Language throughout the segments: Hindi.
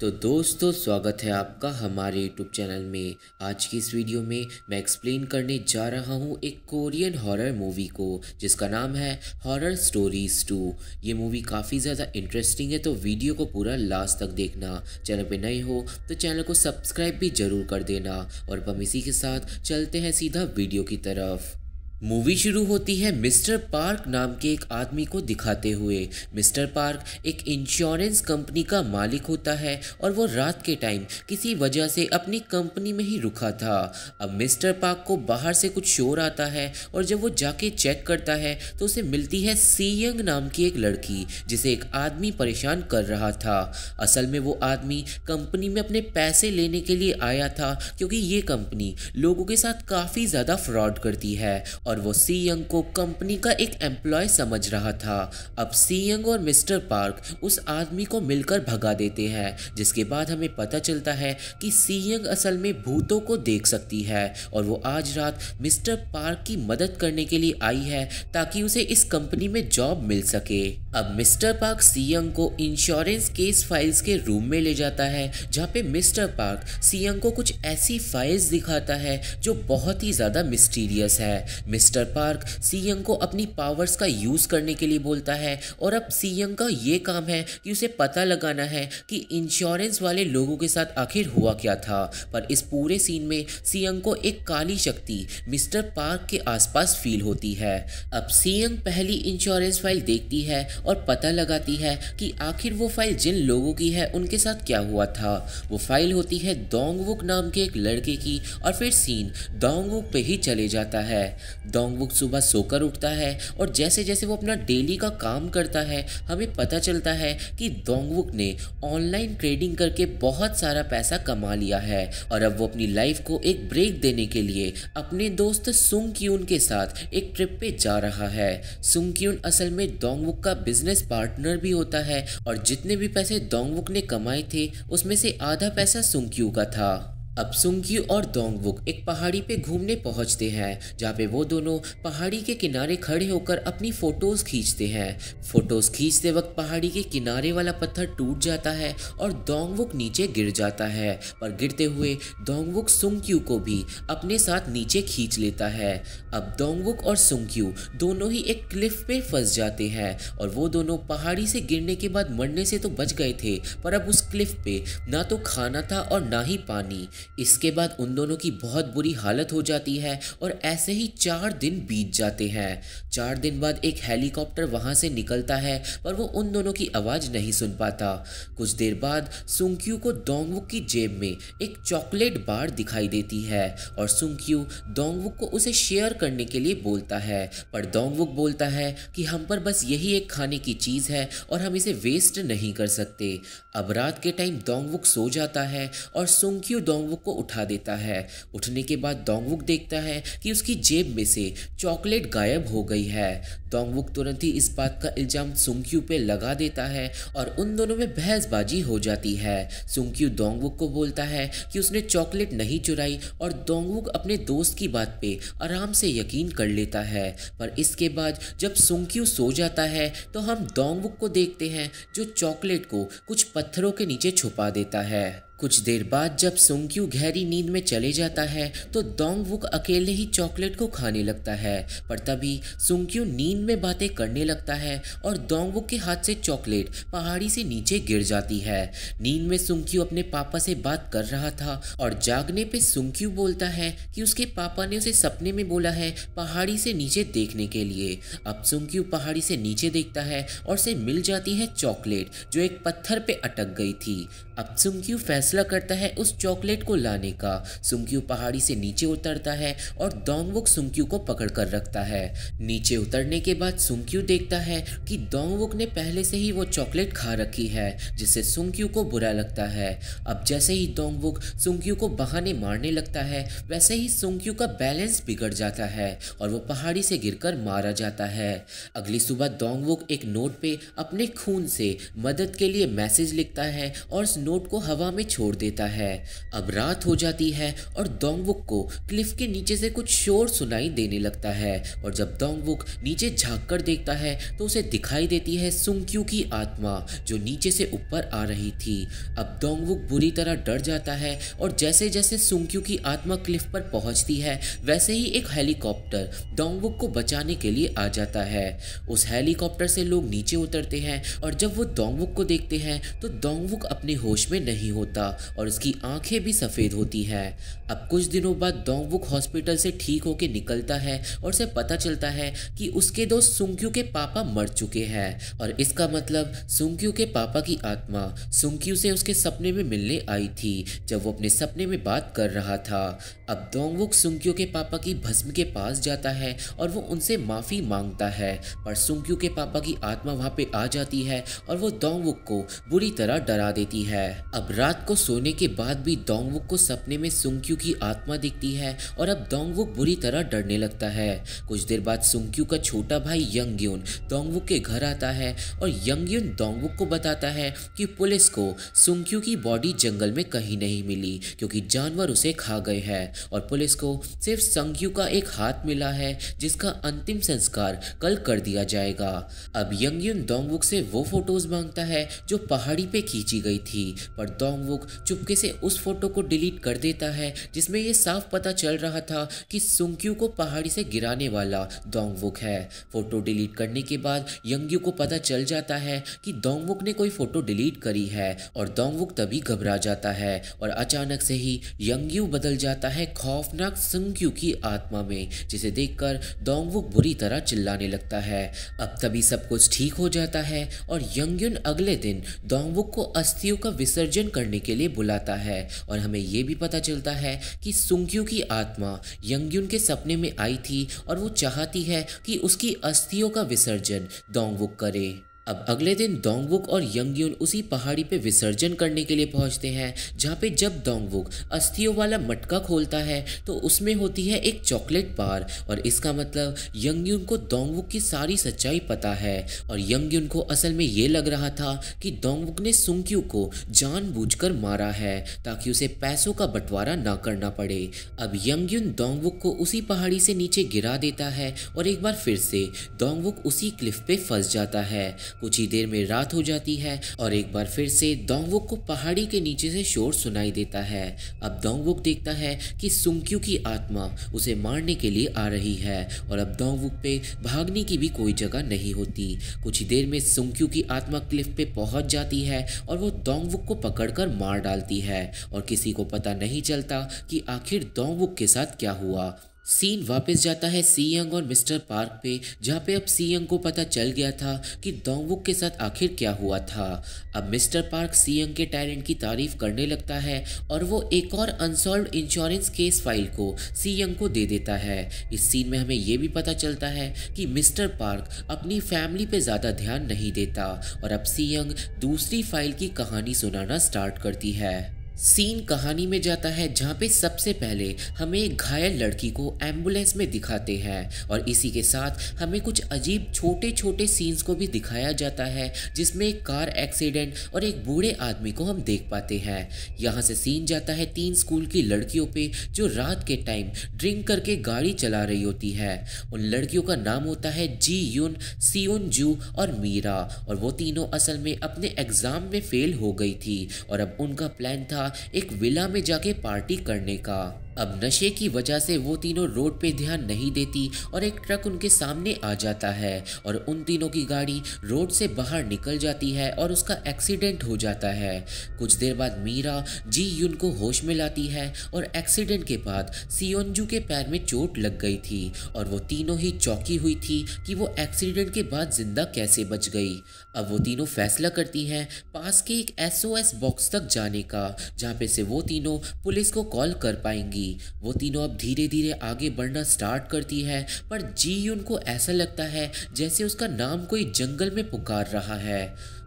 तो दोस्तों स्वागत है आपका हमारे यूट्यूब चैनल में आज की इस वीडियो में मैं एक्सप्लेन करने जा रहा हूँ एक कोरियन हॉरर मूवी को जिसका नाम है हॉरर स्टोरीज टू ये मूवी काफ़ी ज़्यादा इंटरेस्टिंग है तो वीडियो को पूरा लास्ट तक देखना चैनल पे नए हो तो चैनल को सब्सक्राइब भी ज़रूर कर देना और हम इसी के साथ चलते हैं सीधा वीडियो की तरफ मूवी शुरू होती है मिस्टर पार्क नाम के एक आदमी को दिखाते हुए मिस्टर पार्क एक इंश्योरेंस कंपनी का मालिक होता है और वो रात के टाइम किसी वजह से अपनी कंपनी में ही रुका था अब मिस्टर पार्क को बाहर से कुछ शोर आता है और जब वो जाके चेक करता है तो उसे मिलती है सीयंग नाम की एक लड़की जिसे एक आदमी परेशान कर रहा था असल में वो आदमी कंपनी में अपने पैसे लेने के लिए आया था क्योंकि ये कंपनी लोगों के साथ काफ़ी ज़्यादा फ्रॉड करती है और और वो सी यंग को कंपनी का एक एम्प्लॉय समझ रहा था अब सी यंग और मिस्टर पार्क उस आदमी को मिलकर भगा देते हैं जिसके बाद हमें पता चलता है कि सी यंग असल में भूतों को देख सकती है और वो आज रात मिस्टर पार्क की मदद करने के लिए आई है ताकि उसे इस कंपनी में जॉब मिल सके अब मिस्टर पार्क सीएम को इंश्योरेंस केस फाइल्स के रूम में ले जाता है जहाँ पे मिस्टर पार्क सीएम को कुछ ऐसी फाइल्स दिखाता है जो बहुत ही ज़्यादा मिस्टीरियस है मिस्टर पार्क सीएम को अपनी पावर्स का यूज़ करने के लिए बोलता है और अब सीएम का ये काम है कि उसे पता लगाना है कि इंश्योरेंस वाले लोगों के साथ आखिर हुआ क्या था पर इस पूरे सीन में सीयंग को एक काली शक्ति मिस्टर पार्क के आसपास फील होती है अब सीयंग पहली इंश्योरेंस फाइल देखती है और पता लगाती है कि आखिर वो फाइल जिन लोगों की है उनके साथ क्या हुआ था वो फाइल होती है दोंगवुक नाम के एक लड़के की और फिर सीन दोंगवुक पे ही चले जाता है दोंगवुक सुबह सोकर उठता है और जैसे जैसे वो अपना डेली का काम करता है हमें पता चलता है कि दोंगवुक ने ऑनलाइन ट्रेडिंग करके बहुत सारा पैसा कमा लिया है और अब वो अपनी लाइफ को एक ब्रेक देने के लिए अपने दोस्त सुंग क्यून के साथ एक ट्रिप पे जा रहा है सुंग क्यून असल में दोंगवुक का बिजनेस पार्टनर भी होता है और जितने भी पैसे दोंगवुक ने कमाए थे उसमें से आधा पैसा सुंक्यू का था अब सुंगी और दोंगवुक एक पहाड़ी पे घूमने पहुंचते हैं जहाँ पे वो दोनों पहाड़ी के किनारे खड़े होकर अपनी फोटोज खींचते हैं फोटोज खींचते वक्त पहाड़ी के किनारे वाला पत्थर टूट जाता है और दोंगवुक नीचे गिर जाता है पर गिरते हुए दोंगवुक सुंगक्यू को भी अपने साथ नीचे खींच लेता है अब दोंगवुक और सुंगक्यू दोनों ही एक क्लिफ पे फंस जाते हैं और वो दोनों पहाड़ी से गिरने के बाद मरने से तो बच गए थे पर अब उस क्लिफ पे ना तो खाना था और ना ही पानी इसके बाद उन दोनों की बहुत बुरी हालत हो जाती है और ऐसे ही चार दिन बीत जाते हैं चार दिन बाद एक हेलीकॉप्टर वहां से निकलता है पर वो उन दोनों की आवाज़ नहीं सुन पाता कुछ देर बाद सुंक्यू को दोंगवुक की जेब में एक चॉकलेट बार दिखाई देती है और सुंक्यू दोंगवुक को उसे शेयर करने के लिए बोलता है पर दोंगवुक बोलता है कि हम पर बस यही एक खाने की चीज़ है और हम इसे वेस्ट नहीं कर सकते अब रात के टाइम दोंगवुक सो जाता है और सुंक्यू दोंगवुक डोंगवुक को उठा देता है उठने के बाद डोंगवुक देखता है कि उसकी जेब में से चॉकलेट गायब हो गई है डोंगवुक तुरंत ही इस बात का इल्ज़ाम सुंक्यू पे लगा देता है और उन दोनों में बहसबाजी हो जाती है सुंक्यू डोंगवुक को बोलता है कि उसने चॉकलेट नहीं चुराई और डोंगवुक अपने दोस्त की बात पे आराम से यकीन कर लेता है पर इसके बाद जब सुंक्यू सो जाता है तो हम डोंगवुक को देखते हैं जो चॉकलेट को कुछ पत्थरों के नीचे छुपा देता है कुछ देर बाद जब सुंग्यू गहरी नींद में चले जाता है तो वुक अकेले ही चॉकलेट को खाने लगता है पर तभी सुंग्यू नींद में बातें करने लगता है और वुक के हाथ से चॉकलेट पहाड़ी से नीचे गिर जाती है नींद में सुंग्यू अपने पापा से बात कर रहा था और जागने पे सुंग्यू बोलता है कि उसके पापा ने उसे सपने में बोला है पहाड़ी से नीचे देखने के लिए अब सुंग्यू पहाड़ी से नीचे देखता है और उसे मिल जाती है चॉकलेट जो एक पत्थर पर अटक गई थी अब सुमक्यू फैसला करता है उस चॉकलेट को लाने का सुमक्यू पहाड़ी से नीचे उतरता है और दोंगवुक सुमक्यू को पकड़ कर रखता है नीचे उतरने के बाद सुमक्यू देखता है कि दोंगवुक ने पहले से ही वो चॉकलेट खा रखी है जिससे सुमक्यू को बुरा लगता है अब जैसे ही दोंगवुक सुमक्यू को बहाने मारने लगता है वैसे ही सुमक्यू का बैलेंस बिगड़ जाता है और वो पहाड़ी से कर मारा जाता है अगली सुबह दोंगवुक एक नोट पे अपने खून से मदद के लिए मैसेज लिखता है और नोट को हवा में छोड़ देता है अब रात हो जाती है और दोंगवुक को क्लिफ के नीचे से कुछ शोर सुनाई देने लगता है और जब दोंगवुक नीचे झाँक कर देखता है तो उसे दिखाई देती है सुंक्यू की आत्मा जो नीचे से ऊपर आ रही थी अब दोंगवुक बुरी तरह डर जाता है और जैसे जैसे सुंक्यू की आत्मा क्लिफ पर पहुंचती है वैसे ही एक हेलीकॉप्टर दोंगवुक को बचाने के लिए आ जाता है उस हेलीकॉप्टर से लोग नीचे उतरते हैं और जब वो दोंगवुक को देखते हैं तो दोंगवुक अपने हो होश में नहीं होता और उसकी आंखें भी सफ़ेद होती हैं अब कुछ दिनों बाद डोंगवुक हॉस्पिटल से ठीक होकर निकलता है और उसे पता चलता है कि उसके दोस्त सुंक्यू के पापा मर चुके हैं और इसका मतलब सुंक्यू के पापा की आत्मा सुंक्यू से उसके सपने में मिलने आई थी जब वो अपने सपने में बात कर रहा था अब डोंगवुक सुंक्यू के पापा की भस्म के पास जाता है और वो उनसे माफ़ी मांगता है पर सुंक्यू के पापा की आत्मा वहाँ पर आ जाती है और वो डोंगवुक को बुरी तरह डरा देती है है अब रात को सोने के बाद भी डोंगवुक को सपने में सुंक्यू की आत्मा दिखती है और अब डोंगवुक बुरी तरह डरने लगता है कुछ देर बाद सुंक्यू का छोटा भाई यंगयून डोंगवुक के घर आता है और यंगयून डोंगवुक को बताता है कि पुलिस को सुंक्यू की बॉडी जंगल में कहीं नहीं मिली क्योंकि जानवर उसे खा गए है और पुलिस को सिर्फ संक्यू का एक हाथ मिला है जिसका अंतिम संस्कार कल कर दिया जाएगा अब यंगयून डोंगवुक से वो फोटोज मांगता है जो पहाड़ी पे खींची गई थी पर दोंगवुक चुपके से उस फोटो को डिलीट कर देता है जिसमें ये साफ पता चल रहा था कि सुंक्यू को पहाड़ी से गिराने वाला दोंगवुक है फोटो डिलीट करने के बाद यंग्यू को पता चल जाता है कि दोंगवुक ने कोई फोटो डिलीट करी है और दोंगवुक तभी घबरा जाता है और अचानक से ही यंग्यू बदल जाता है खौफनाक सुंक्यू की आत्मा में जिसे देखकर दोंगवुक बुरी तरह चिल्लाने लगता है अब तभी सब कुछ ठीक हो जाता है और यंग्यून अगले दिन दोंगवुक को अस्थियों का विसर्जन करने के लिए बुलाता है और हमें यह भी पता चलता है कि सुंग्यू की आत्मा यंग्यून के सपने में आई थी और वो चाहती है कि उसकी अस्थियों का विसर्जन दोंगवुक करे अब अगले दिन दोंगवुक और यंगयून उसी पहाड़ी पे विसर्जन करने के लिए पहुंचते हैं जहाँ पे जब दोंगवुक अस्थियों वाला मटका खोलता है तो उसमें होती है एक चॉकलेट बार और इसका मतलब यंगयुन को दोंगवुक की सारी सच्चाई पता है और यंगयून को असल में ये लग रहा था कि दोंगवुक ने सुंक्यू को जान मारा है ताकि उसे पैसों का बंटवारा ना करना पड़े अब यंगयुन दोंगवुक को उसी पहाड़ी से नीचे गिरा देता है और एक बार फिर से दोंगवुक उसी क्लिफ पे फंस जाता है कुछ ही देर में रात हो जाती है और एक बार फिर से दोंगवुक को पहाड़ी के नीचे से शोर सुनाई देता है अब दोंगवुक देखता है कि सुंक्यू की आत्मा उसे मारने के लिए आ रही है और अब दोंगवुक पे भागने की भी कोई जगह नहीं होती कुछ ही देर में सुंक्यू की आत्मा क्लिफ पे पहुंच जाती है और वो दोंगवुक को पकड़कर मार डालती है और किसी को पता नहीं चलता कि आखिर दोंगवुक के साथ क्या हुआ सीन वापस जाता है सी यंग और मिस्टर पार्क पे जहाँ पे अब सी यंग को पता चल गया था कि दोंगवुक के साथ आखिर क्या हुआ था अब मिस्टर पार्क सी यंग के टैलेंट की तारीफ करने लगता है और वो एक और अनसॉल्व इंश्योरेंस केस फाइल को सी यंग को दे देता है इस सीन में हमें यह भी पता चलता है कि मिस्टर पार्क अपनी फैमिली पर ज़्यादा ध्यान नहीं देता और अब सी यंग दूसरी फाइल की कहानी सुनाना स्टार्ट करती है सीन कहानी में जाता है जहाँ पे सबसे पहले हमें एक घायल लड़की को एम्बुलेंस में दिखाते हैं और इसी के साथ हमें कुछ अजीब छोटे छोटे सीन्स को भी दिखाया जाता है जिसमें एक कार एक्सीडेंट और एक बूढ़े आदमी को हम देख पाते हैं यहाँ से सीन जाता है तीन स्कूल की लड़कियों पे जो रात के टाइम ड्रिंक करके गाड़ी चला रही होती है उन लड़कियों का नाम होता है जी सी उन जू और मीरा और वो तीनों असल में अपने एग्ज़ाम में फेल हो गई थी और अब उनका प्लान था था एक विला में जाके पार्टी करने का अब नशे की वजह से वो तीनों रोड पे ध्यान नहीं देती और एक ट्रक उनके सामने आ जाता है और उन तीनों की गाड़ी रोड से बाहर निकल जाती है और उसका एक्सीडेंट हो जाता है कुछ देर बाद मीरा जी यून को होश में लाती है और एक्सीडेंट के बाद सियोनजू के पैर में चोट लग गई थी और वो तीनों ही चौकी हुई थी कि वो एक्सीडेंट के बाद जिंदा कैसे बच गई अब वो तीनों फैसला करती हैं पास के एक एस बॉक्स तक जाने का जहाँ पे से वो तीनों पुलिस को कॉल कर पाएंगी थी वो तीनों अब धीरे धीरे आगे बढ़ना स्टार्ट करती है पर जी उनको ऐसा लगता है जैसे उसका नाम कोई जंगल में पुकार रहा है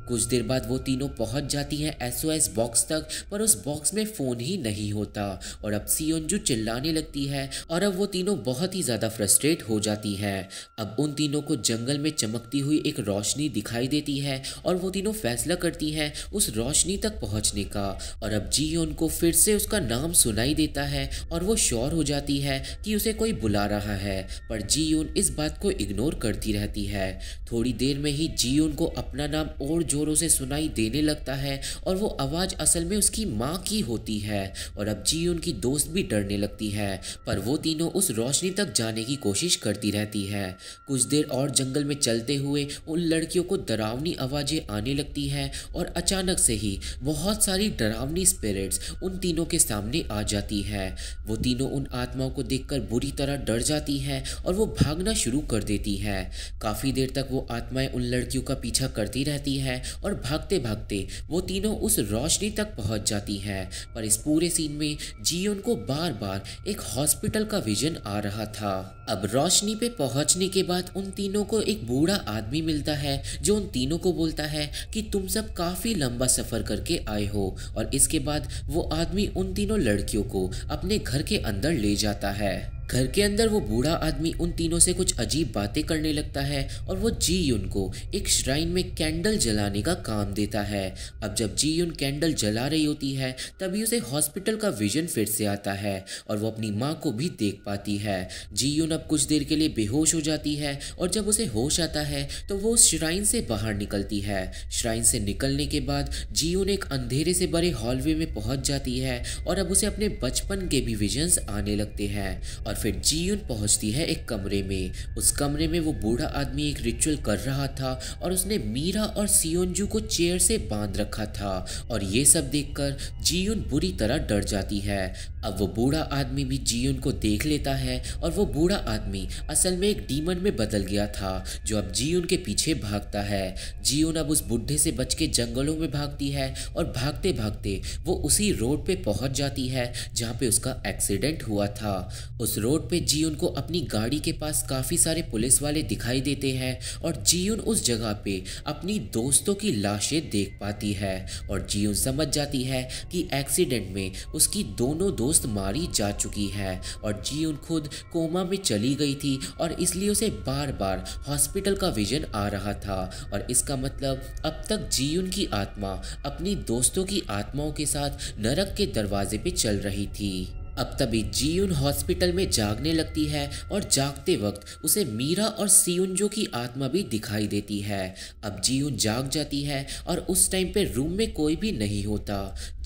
कुछ देर बाद वो तीनों पहुंच जाती हैं एसओएस बॉक्स तक पर उस बॉक्स में फ़ोन ही नहीं होता और अब सीओनजू चिल्लाने लगती है और अब वो तीनों बहुत ही ज़्यादा फ्रस्ट्रेट हो जाती है अब उन तीनों को जंगल में चमकती हुई एक रोशनी दिखाई देती है और वो तीनों फैसला करती हैं उस रोशनी तक पहुँचने का और अब जी उनको फिर से उसका नाम सुनाई देता है और वो श्योर हो जाती है कि उसे कोई बुला रहा है पर जी इस बात को इग्नोर करती रहती है थोड़ी देर में ही जी को अपना नाम और जो ज़ोरों से सुनाई देने लगता है और वो आवाज़ असल में उसकी माँ की होती है और अब जी उनकी दोस्त भी डरने लगती है पर वो तीनों उस रोशनी तक जाने की कोशिश करती रहती है कुछ देर और जंगल में चलते हुए उन लड़कियों को डरावनी आवाज़ें आने लगती हैं और अचानक से ही बहुत सारी डरावनी स्पिरिट्स उन तीनों के सामने आ जाती है वो तीनों उन आत्माओं को देखकर बुरी तरह डर जाती हैं और वो भागना शुरू कर देती है काफ़ी देर तक वो आत्माएं उन लड़कियों का पीछा करती रहती हैं और भागते भागते वो तीनों उस रोशनी तक पहुंच जाती हैं पर इस पूरे सीन में जी उनको बार बार एक हॉस्पिटल का विजन आ रहा था अब रोशनी पे पहुंचने के बाद उन तीनों को एक बूढ़ा आदमी मिलता है जो उन तीनों को बोलता है कि तुम सब काफ़ी लंबा सफ़र करके आए हो और इसके बाद वो आदमी उन तीनों लड़कियों को अपने घर के अंदर ले जाता है घर के अंदर वो बूढ़ा आदमी उन तीनों से कुछ अजीब बातें करने लगता है और वो जी यून को एक श्राइन में कैंडल जलाने का काम देता है अब जब जी यून कैंडल जला रही होती है तभी उसे हॉस्पिटल का विजन फिर से आता है और वो अपनी माँ को भी देख पाती है जी यून अब कुछ देर के लिए बेहोश हो जाती है और जब उसे होश आता है तो वो उस श्राइन से बाहर निकलती है श्राइन से निकलने के बाद जी यून एक अंधेरे से भरे हॉलवे में पहुंच जाती है और अब उसे अपने बचपन के भी विजन्स आने लगते हैं और फिर जीयुन पहुंचती है एक कमरे में उस कमरे में वो बूढ़ा आदमी एक रिचुअल कर रहा था और उसने मीरा और सियोनजू को चेयर से बांध रखा था और ये सब देखकर जीयुन बुरी तरह डर जाती है अब वो बूढ़ा आदमी भी जीयुन को देख लेता है और वो बूढ़ा आदमी असल में एक डीमन में बदल गया था जो अब जीयुन के पीछे भागता है जीयुन अब उस बुढ़े से बच के जंगलों में भागती है और भागते भागते वो उसी रोड पे पहुंच जाती है जहाँ पे उसका एक्सीडेंट हुआ था उस रोड पे जियन को अपनी गाड़ी के पास काफ़ी सारे पुलिस वाले दिखाई देते हैं और जियन उस जगह पे अपनी दोस्तों की लाशें देख पाती है और जियन समझ जाती है कि एक्सीडेंट में उसकी दोनों दोस्त मारी जा चुकी है और जियन खुद कोमा में चली गई थी और इसलिए उसे बार बार हॉस्पिटल का विजन आ रहा था और इसका मतलब अब तक जीवन की आत्मा अपनी दोस्तों की आत्माओं के साथ नरक के दरवाजे पर चल रही थी अब तभी जीउन हॉस्पिटल में जागने लगती है और जागते वक्त उसे मीरा और सीउनजो की आत्मा भी दिखाई देती है अब जीउन जाग जाती है और उस टाइम पे रूम में कोई भी नहीं होता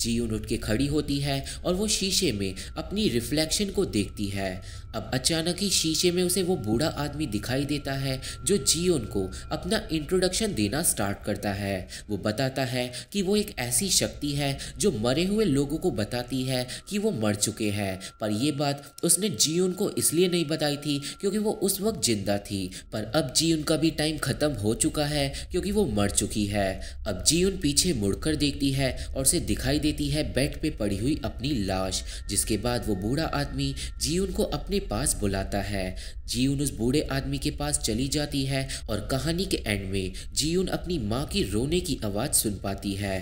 जीउन उठ के खड़ी होती है और वो शीशे में अपनी रिफ्लेक्शन को देखती है अब अचानक ही शीशे में उसे वो बूढ़ा आदमी दिखाई देता है जो जी को अपना इंट्रोडक्शन देना स्टार्ट करता है वो बताता है कि वो एक ऐसी शक्ति है जो मरे हुए लोगों को बताती है कि वो मर चुके हैं पर यह बात उसने जी को इसलिए नहीं बताई थी क्योंकि वो उस वक्त जिंदा थी पर अब जी उनका भी टाइम ख़त्म हो चुका है क्योंकि वो मर चुकी है अब जी उन पीछे मुड़कर देखती है और उसे दिखाई देती है बेड पे पड़ी हुई अपनी लाश जिसके बाद वो बूढ़ा आदमी जी को अपने पास बुलाता है जीउन उस बूढ़े आदमी के पास चली जाती है और कहानी के एंड में जीउन अपनी माँ की रोने की आवाज़ सुन पाती है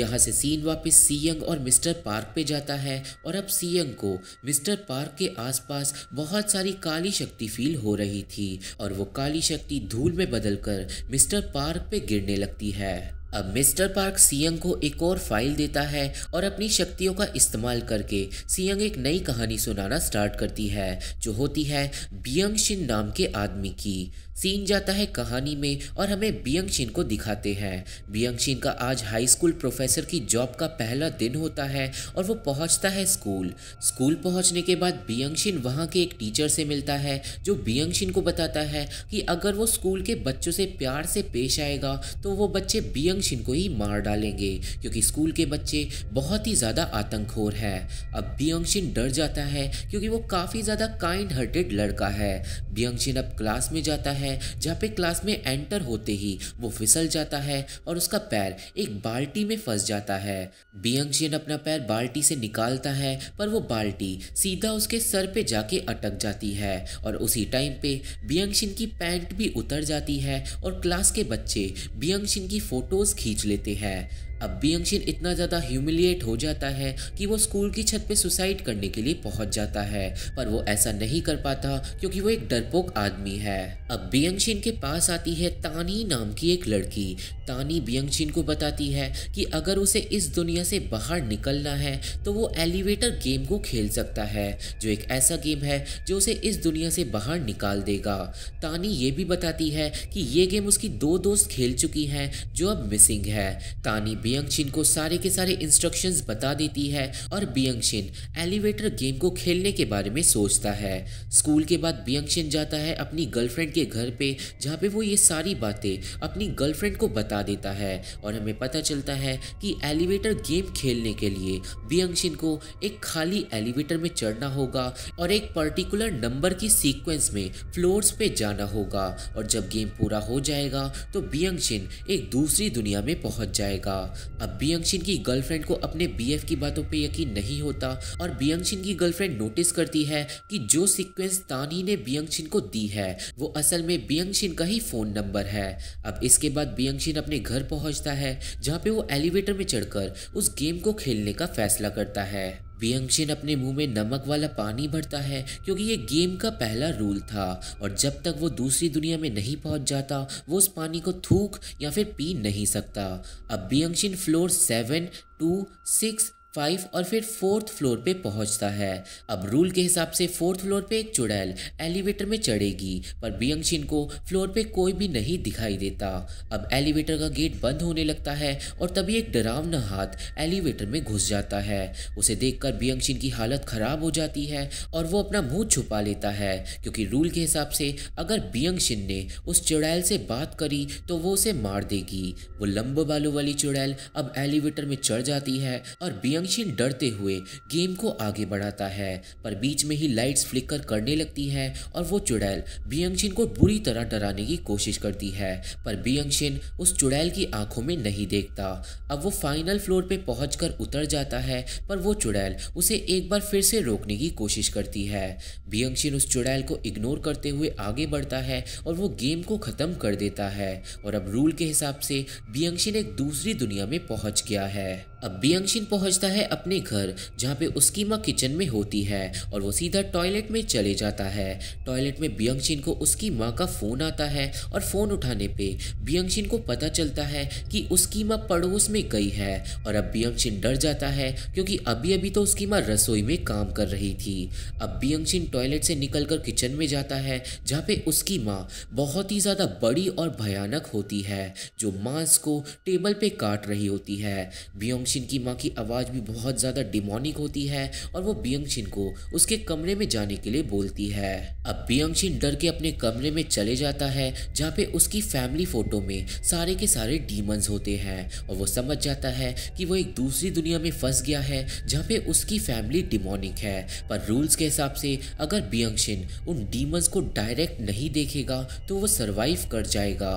यहाँ से सीन वापस सीयंग और मिस्टर पार्क पे जाता है और अब सीयंग को मिस्टर पार्क के आसपास बहुत सारी काली शक्ति फील हो रही थी और वो काली शक्ति धूल में बदलकर मिस्टर पार्क पे गिरने लगती है अब मिस्टर पार्क सियंग को एक और फाइल देता है और अपनी शक्तियों का इस्तेमाल करके सियंग एक नई कहानी सुनाना स्टार्ट करती है जो होती है बियंग शिन नाम के आदमी की सीन जाता है कहानी में और हमें बियंग शिन को दिखाते हैं बियंग शिन का आज हाई स्कूल प्रोफेसर की जॉब का पहला दिन होता है और वो पहुंचता है स्कूल स्कूल पहुंचने के बाद बियंग शिन वहाँ के एक टीचर से मिलता है जो बियंग शिन को बताता है कि अगर वो स्कूल के बच्चों से प्यार से पेश आएगा तो वो बच्चे बियंग शिन को ही मार डालेंगे क्योंकि स्कूल के बच्चे बहुत ही ज़्यादा आतंकखोर हैं अब बियंग शिन डर जाता है क्योंकि वो काफ़ी ज़्यादा काइंड हार्टेड लड़का है बियंग शिन अब क्लास में जाता है है जहाँ पे क्लास में एंटर होते ही वो फिसल जाता है और उसका पैर एक बाल्टी में फंस जाता है बियंगशियन अपना पैर बाल्टी से निकालता है पर वो बाल्टी सीधा उसके सर पे जाके अटक जाती है और उसी टाइम पे बियंगशिन की पैंट भी उतर जाती है और क्लास के बच्चे बियंगशिन की फ़ोटोज़ खींच लेते हैं अब बियंगशिन इतना ज़्यादा ह्यूमिलिएट हो जाता है कि वो स्कूल की छत पे सुसाइड करने के लिए पहुंच जाता है पर वो ऐसा नहीं कर पाता क्योंकि वो एक डरपोक आदमी है अब बियंगशिन के पास आती है तानी नाम की एक लड़की तानी बियंगशिन को बताती है कि अगर उसे इस दुनिया से बाहर निकलना है तो वो एलिवेटर गेम को खेल सकता है जो एक ऐसा गेम है जो उसे इस दुनिया से बाहर निकाल देगा तानी ये भी बताती है कि ये गेम उसकी दो दोस्त खेल चुकी हैं जो अब मिसिंग है तानी बियंगशिन को सारे के सारे इंस्ट्रक्शंस बता देती है और बियंगशिन एलिवेटर गेम को खेलने के बारे में सोचता है स्कूल के बाद बियंगशिन जाता है अपनी गर्लफ्रेंड के घर पे जहाँ पे वो ये सारी बातें अपनी गर्लफ्रेंड को बता देता है और हमें पता चलता है कि एलिवेटर गेम खेलने के लिए बियंगशिन को एक खाली एलिवेटर में चढ़ना होगा और एक पर्टिकुलर नंबर की सीक्वेंस में फ्लोर्स पे जाना होगा और जब गेम पूरा हो जाएगा तो बियंगशिन एक दूसरी दुनिया में पहुंच जाएगा अब बियंगशिन की गर्लफ्रेंड को अपने बीएफ की बातों पे यकीन नहीं होता और बियंगशिन की गर्लफ्रेंड नोटिस करती है कि जो सीक्वेंस तानी ने बियंगशिन को दी है वो असल में बियंगशिन का ही फ़ोन नंबर है अब इसके बाद बियंगशिन अपने घर पहुंचता है जहाँ पे वो एलिवेटर में चढ़कर उस गेम को खेलने का फैसला करता है वियंगशिन अपने मुंह में नमक वाला पानी भरता है क्योंकि ये गेम का पहला रूल था और जब तक वो दूसरी दुनिया में नहीं पहुंच जाता वो उस पानी को थूक या फिर पी नहीं सकता अब वियंगशिन floor seven two six five और फिर फोर्थ फ्लोर पे पहुंचता है अब रूल के हिसाब से फोर्थ फ्लोर पे एक चुड़ैल एलिवेटर में चढ़ेगी पर बियंगशिन को फ्लोर पे कोई भी नहीं दिखाई देता अब एलिवेटर का गेट बंद होने लगता है और तभी एक डरावना हाथ एलिवेटर में घुस जाता है उसे देखकर बियंगशिन की हालत खराब हो जाती है और वो अपना मुंह छुपा लेता है क्योंकि रूल के हिसाब से अगर बियंगशिन ने उस चुड़ैल से बात करी तो वो उसे मार देगी वो लंबे बालों वाली चुड़ैल अब एलिवेटर में चढ़ जाती है और बियंग अभिषेक डरते हुए गेम को आगे बढ़ाता है पर बीच में ही लाइट्स फ्लिकर करने लगती है और वो चुड़ैल बियंगशिन को बुरी तरह डराने की कोशिश करती है पर बियंगशिन उस चुड़ैल की आंखों में नहीं देखता अब वो फाइनल फ्लोर पे कर उतर जाता है पर वो चुड़ैल उसे एक बार फिर से रोकने की कोशिश करती है बियंगशिन उस चुड़ैल को इग्नोर करते हुए आगे बढ़ता है और वो गेम को ख़त्म कर देता है और अब रूल के हिसाब से बियंगशिन एक दूसरी दुनिया में पहुंच गया है अब बियंगशिन पहुंचता है अपने घर जहाँ पे उसकी माँ किचन में होती है और वो सीधा टॉयलेट में चले जाता है टॉयलेट में बियंगशिन को उसकी माँ का फ़ोन आता है और फ़ोन उठाने पे बियंगशिन को पता चलता है कि उसकी माँ पड़ोस में गई है और अब बियंगशिन डर जाता है क्योंकि अभी अभी तो उसकी माँ रसोई में काम कर रही थी अब बियंगशिन टॉयलेट से निकल कर किचन में जाता है जहाँ पे उसकी माँ बहुत ही ज़्यादा बड़ी और भयानक होती है जो मांस को टेबल पर काट रही होती है बियंग बियंगशिन की माँ की आवाज़ भी बहुत ज़्यादा डिमोनिक होती है और वो बियंगशिन को उसके कमरे में जाने के लिए बोलती है अब बियंगशिन डर के अपने कमरे में चले जाता है जहाँ पे उसकी फैमिली फोटो में सारे के सारे डीमंस होते हैं और वो समझ जाता है कि वो एक दूसरी दुनिया में फंस गया है जहाँ पे उसकी फैमिली डिमोनिक है पर रूल्स के हिसाब से अगर बियंगशिन उन डीमंस को डायरेक्ट नहीं देखेगा तो वो सर्वाइव कर जाएगा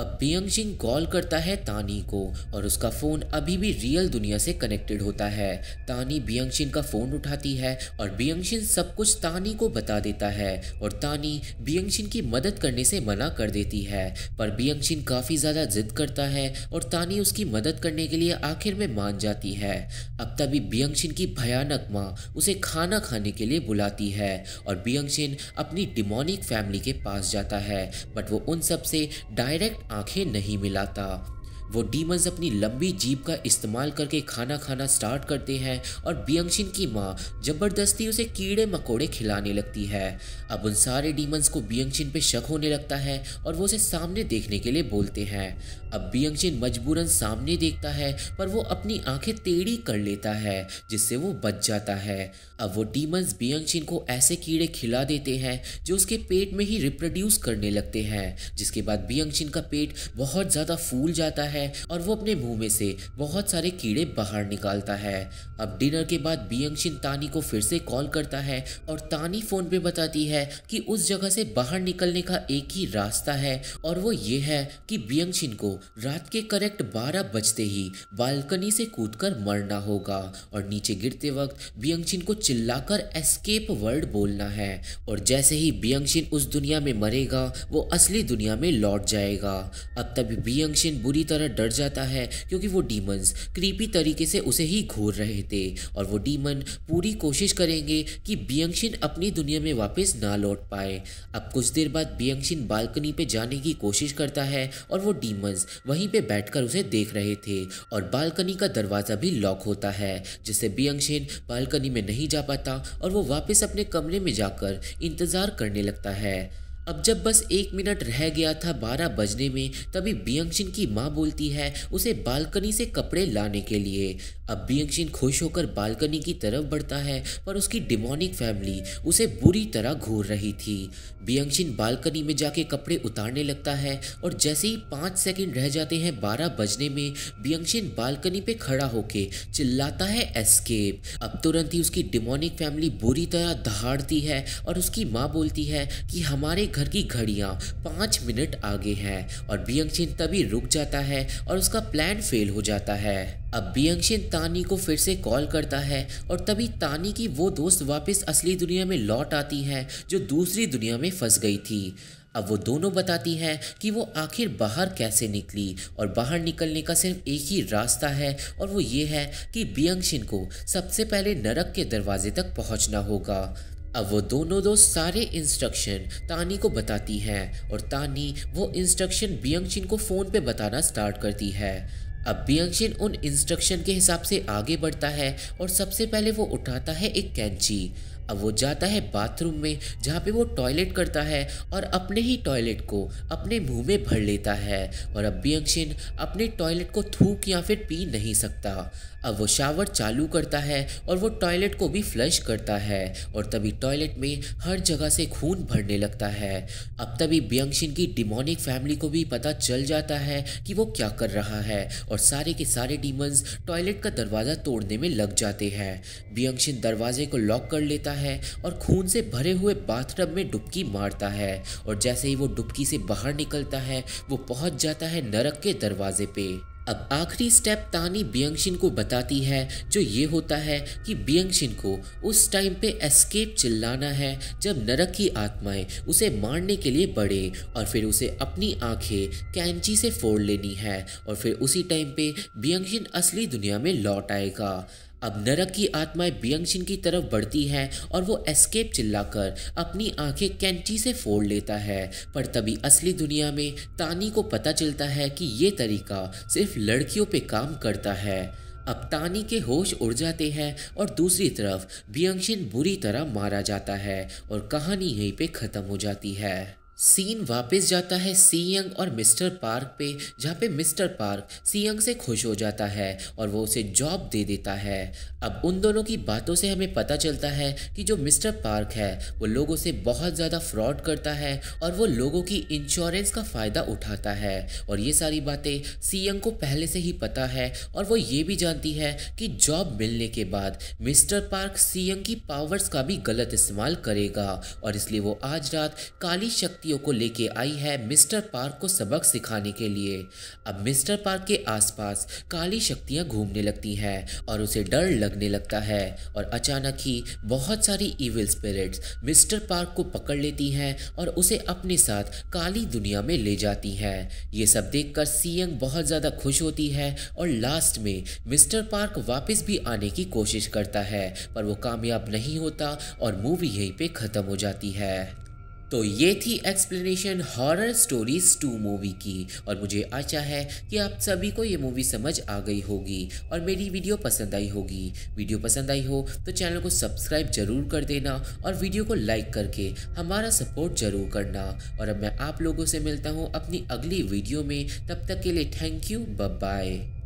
अब पियंग जिंग कॉल करता है तानी को और उसका फ़ोन अभी भी रियल दुनिया से कनेक्टेड होता है तानी बियंगशिन का फ़ोन उठाती है और बियंगशिन सब कुछ तानी को बता देता है और तानी बियंगशिन की मदद करने से मना कर देती है पर बियंगशिन काफ़ी ज़्यादा जिद करता है और तानी उसकी मदद करने के लिए आखिर में मान जाती है अब तभी बियंगशिन की भयानक माँ उसे खाना खाने के लिए बुलाती है और बियंगशिन अपनी डिमोनिक फैमिली के पास जाता है बट वो उन सब से डायरेक्ट आंखें नहीं मिलाता वो डीमंस अपनी लंबी जीप का इस्तेमाल करके खाना खाना स्टार्ट करते हैं और बियंगशिन की माँ जबरदस्ती उसे कीड़े मकोड़े खिलाने लगती है अब उन सारे डीमंस को बियंगशिन पे शक होने लगता है और वो उसे सामने देखने के लिए बोलते हैं अब बियंगजिन मजबूरन सामने देखता है पर वो अपनी आंखें टेढ़ी कर लेता है जिससे वो बच जाता है अब वो डीमंस बियंगजिन को ऐसे कीड़े खिला देते हैं जो उसके पेट में ही रिप्रोड्यूस करने लगते हैं जिसके बाद बियंगजिन का पेट बहुत ज़्यादा फूल जाता है और वो अपने मुँह में से बहुत सारे कीड़े बाहर निकालता है अब डिनर के बाद बियंगशिन तानी को फिर से कॉल करता है और तानी फ़ोन पर बताती है कि उस जगह से बाहर निकलने का एक ही रास्ता है और वो ये है कि बियंगशिन को रात के करेक्ट 12 बजते ही बालकनी से कूदकर मरना होगा और नीचे गिरते वक्त बियंगशिन को चिल्लाकर एस्केप वर्ड बोलना है और जैसे ही बियंगशिन उस दुनिया में मरेगा वो असली दुनिया में लौट जाएगा अब तब बियंगशिन बुरी तरह डर जाता है क्योंकि वो डीमंस क्रीपी तरीके से उसे ही घूर रहे थे और वो डीमन पूरी कोशिश करेंगे कि बियंगशिन अपनी दुनिया में वापस ना लौट पाए अब कुछ देर बाद बियंगशिन बालकनी पे जाने की कोशिश करता है और वो डीमंस वहीं पे बैठकर उसे देख रहे थे और बालकनी का दरवाज़ा भी लॉक होता है जिससे बियंगशेन बालकनी में नहीं जा पाता और वो वापस अपने कमरे में जाकर इंतज़ार करने लगता है अब जब बस एक मिनट रह गया था बारह बजने में तभी बियंगशिन की माँ बोलती है उसे बालकनी से कपड़े लाने के लिए अब बियंगशिन खुश होकर बालकनी की तरफ बढ़ता है पर उसकी डिमोनिक फैमिली उसे बुरी तरह घूर रही थी बियंगशिन बालकनी में जाके कपड़े उतारने लगता है और जैसे ही पाँच सेकंड रह जाते हैं बारह बजने में बियंगशिन बालकनी पे खड़ा होके चिल्लाता है एस्केप अब तुरंत ही उसकी डिमोनिक फैमिली बुरी तरह दहाड़ती है और उसकी माँ बोलती है कि हमारे घर की घड़ियाँ पाँच मिनट आगे हैं और बियंगशिन तभी रुक जाता है और उसका प्लान फेल हो जाता है अब बियंगशिन तानी को फिर से कॉल करता है और तभी तानी की वो दोस्त वापस असली दुनिया में लौट आती है जो दूसरी दुनिया में फंस गई थी अब वो दोनों बताती हैं कि वो आखिर बाहर कैसे निकली और बाहर निकलने का सिर्फ एक ही रास्ता है और वो ये है कि बियंगशिन को सबसे पहले नरक के दरवाजे तक पहुंचना होगा अब वो दोनों दोस्त सारे इंस्ट्रक्शन तानी को बताती हैं और तानी वो इंस्ट्रक्शन बियंगशिन को फ़ोन पे बताना स्टार्ट करती है अब बियंगशिन उन इंस्ट्रक्शन के हिसाब से आगे बढ़ता है और सबसे पहले वो उठाता है एक कैंची अब वो जाता है बाथरूम में जहाँ पे वो टॉयलेट करता है और अपने ही टॉयलेट को अपने मुंह में भर लेता है और अब बियंगशिन अपने टॉयलेट को थूक या फिर पी नहीं सकता अब वो शावर चालू करता है और वो टॉयलेट को भी फ्लश करता है और तभी टॉयलेट में हर जगह से खून भरने लगता है अब तभी बियंगशिन की डिमोनिक फैमिली को भी पता चल जाता है कि वो क्या कर रहा है और सारे के सारे डीमंस टॉयलेट का दरवाज़ा तोड़ने में लग जाते हैं बियंगशिन दरवाजे को लॉक कर लेता है और खून से भरे हुए बाथरब में डुबकी मारता है और जैसे ही वो डुबकी से बाहर निकलता है वो पहुंच जाता है नरक के दरवाजे पे अब आखिरी स्टेप तानी बियंगशिन को बताती है जो ये होता है कि बियंगशिन को उस टाइम पे एस्केप चिल्लाना है जब नरक की आत्माएं उसे मारने के लिए बढ़े और फिर उसे अपनी आंखें कैंची से फोड़ लेनी है और फिर उसी टाइम पे बियंगशिन असली दुनिया में लौट आएगा अब नरक की आत्माएं बियंगशिन की तरफ बढ़ती हैं और वो एस्केप चिल्लाकर अपनी आंखें कैंची से फोड़ लेता है पर तभी असली दुनिया में तानी को पता चलता है कि ये तरीका सिर्फ लड़कियों पे काम करता है अब तानी के होश उड़ जाते हैं और दूसरी तरफ बियंगशिन बुरी तरह मारा जाता है और कहानी यहीं पे ख़त्म हो जाती है सीन वापस जाता है सी यंग और मिस्टर पार्क पे जहाँ पे मिस्टर पार्क सी यंग से खुश हो जाता है और वो उसे जॉब दे देता है अब उन दोनों की बातों से हमें पता चलता है कि जो मिस्टर पार्क है वो लोगों से बहुत ज़्यादा फ्रॉड करता है और वो लोगों की इंश्योरेंस का फ़ायदा उठाता है और ये सारी बातें सी यंग को पहले से ही पता है और वो ये भी जानती है कि जॉब मिलने के बाद मिस्टर पार्क सी यंग की पावर्स का भी गलत इस्तेमाल करेगा और इसलिए वो आज रात काली शक्ति लड़कियों को लेके आई है मिस्टर पार्क को सबक सिखाने के लिए अब मिस्टर पार्क के आसपास काली शक्तियां घूमने लगती हैं और उसे डर लगने लगता है और अचानक ही बहुत सारी इविल स्पिरिट्स मिस्टर पार्क को पकड़ लेती हैं और उसे अपने साथ काली दुनिया में ले जाती हैं ये सब देखकर सीयंग बहुत ज़्यादा खुश होती है और लास्ट में मिस्टर पार्क वापस भी आने की कोशिश करता है पर वो कामयाब नहीं होता और मूवी यहीं पे ख़त्म हो जाती है तो ये थी explanation horror stories two movie की और मुझे आशा है कि आप सभी को ये मूवी समझ आ गई होगी और मेरी वीडियो पसंद आई होगी वीडियो पसंद आई हो तो चैनल को सब्सक्राइब जरूर कर देना और वीडियो को लाइक करके हमारा सपोर्ट जरूर करना और अब मैं आप लोगों से मिलता हूँ अपनी अगली वीडियो में तब तक के लिए थैंक यू बब बाय